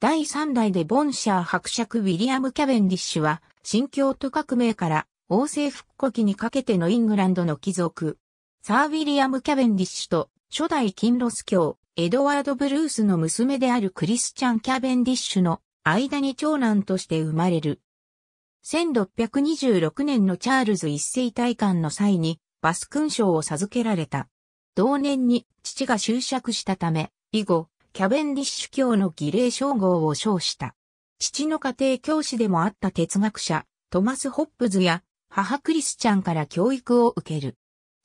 第3代でボンシャー伯爵ウィリアム・キャベンディッシュは、新教徒革命から王政復古期にかけてのイングランドの貴族。サー・ウィリアム・キャベンディッシュと初代金ロス教、エドワード・ブルースの娘であるクリスチャン・キャベンディッシュの間に長男として生まれる。1626年のチャールズ一世退官の際にバス勲章を授けられた。同年に父が就職したため、以後、キャベンディッシュ教の儀礼称号を称した。父の家庭教師でもあった哲学者、トマス・ホップズや母クリスチャンから教育を受ける。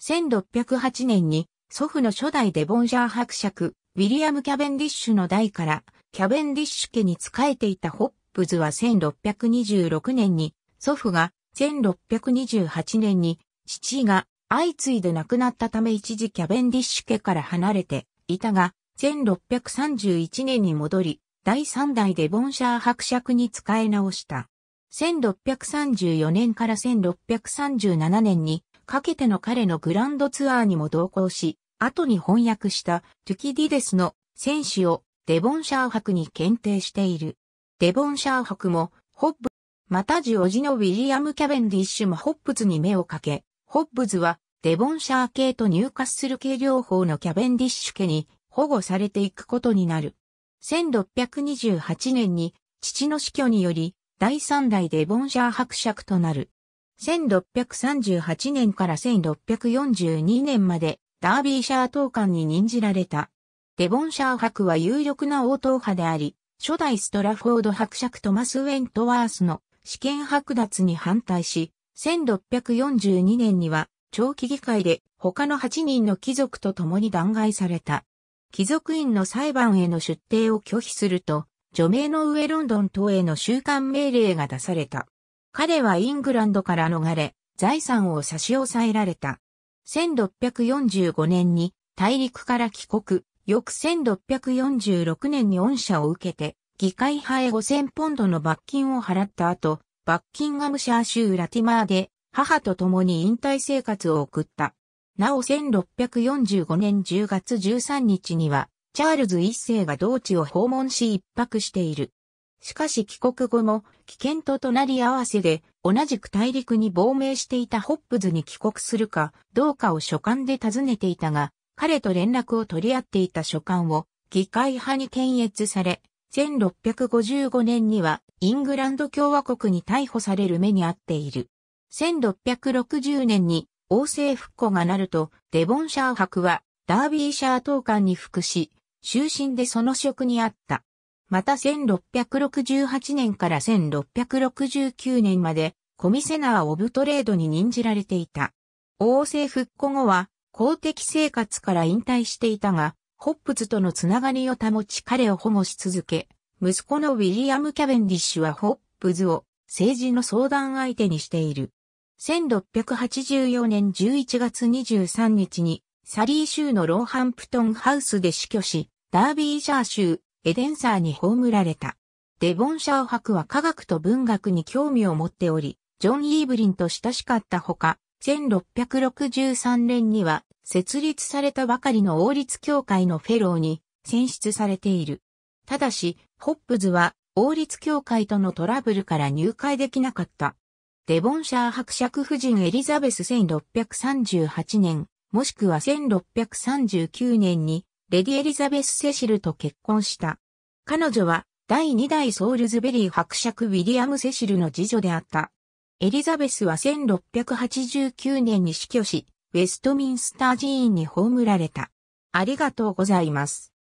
1608年に祖父の初代デボンジャー伯爵、ウィリアム・キャベンディッシュの代から、キャベンディッシュ家に仕えていたホップズは1626年に、祖父が1628年に、父が相次いで亡くなったため一時キャベンディッシュ家から離れていたが、1631年に戻り、第3代デボンシャー伯爵に使い直した。1634年から1637年にかけての彼のグランドツアーにも同行し、後に翻訳したトゥキディデスの戦士をデボンシャー伯に検定している。デボンシャー伯もホッブ、またジおジのウィリアム・キャベンディッシュもホッブズに目をかけ、ホッブズはデボンシャー系と入荷する系両方のキャベンディッシュ家に保護されていくことになる。1628年に父の死去により第3代デボンシャー伯爵となる。1638年から1642年までダービーシャー党官に任じられた。デボンシャー伯は有力な応答派であり、初代ストラフォード伯爵トマス・ウェントワースの試験剥奪に反対し、1642年には長期議会で他の8人の貴族と共に弾劾された。貴族院の裁判への出廷を拒否すると、除名の上ロンドン等への収監命令が出された。彼はイングランドから逃れ、財産を差し押さえられた。1645年に大陸から帰国、翌1646年に恩赦を受けて、議会派へ5000ポンドの罰金を払った後、バッキンガムシャー州ラティマーで母と共に引退生活を送った。なお1645年10月13日には、チャールズ一世が同地を訪問し一泊している。しかし帰国後も、危険と隣り合わせで、同じく大陸に亡命していたホップズに帰国するか、どうかを書簡で尋ねていたが、彼と連絡を取り合っていた書簡を、議会派に検閲され、1655年にはイングランド共和国に逮捕される目に遭っている。1660年に王政復古がなると、デボンシャー伯は、ダービーシャー当館に服し、終身でその職にあった。また1668年から1669年まで、コミセナー・オブトレードに任じられていた。王政復古後は、公的生活から引退していたが、ホップズとのつながりを保ち彼を保護し続け、息子のウィリアム・キャベンディッシュはホップズを政治の相談相手にしている。1684年11月23日に、サリー州のローハンプトンハウスで死去し、ダービーシャー州、エデンサーに葬られた。デボンシャー博は科学と文学に興味を持っており、ジョン・イーブリンと親しかったほか、1663年には設立されたばかりの王立協会のフェローに選出されている。ただし、ホップズは王立協会とのトラブルから入会できなかった。デボンシャー伯爵夫人エリザベス1638年、もしくは1639年に、レディエリザベス・セシルと結婚した。彼女は、第2代ソールズベリー伯爵ウィリアム・セシルの次女であった。エリザベスは1689年に死去し、ウェストミンスター寺院に葬られた。ありがとうございます。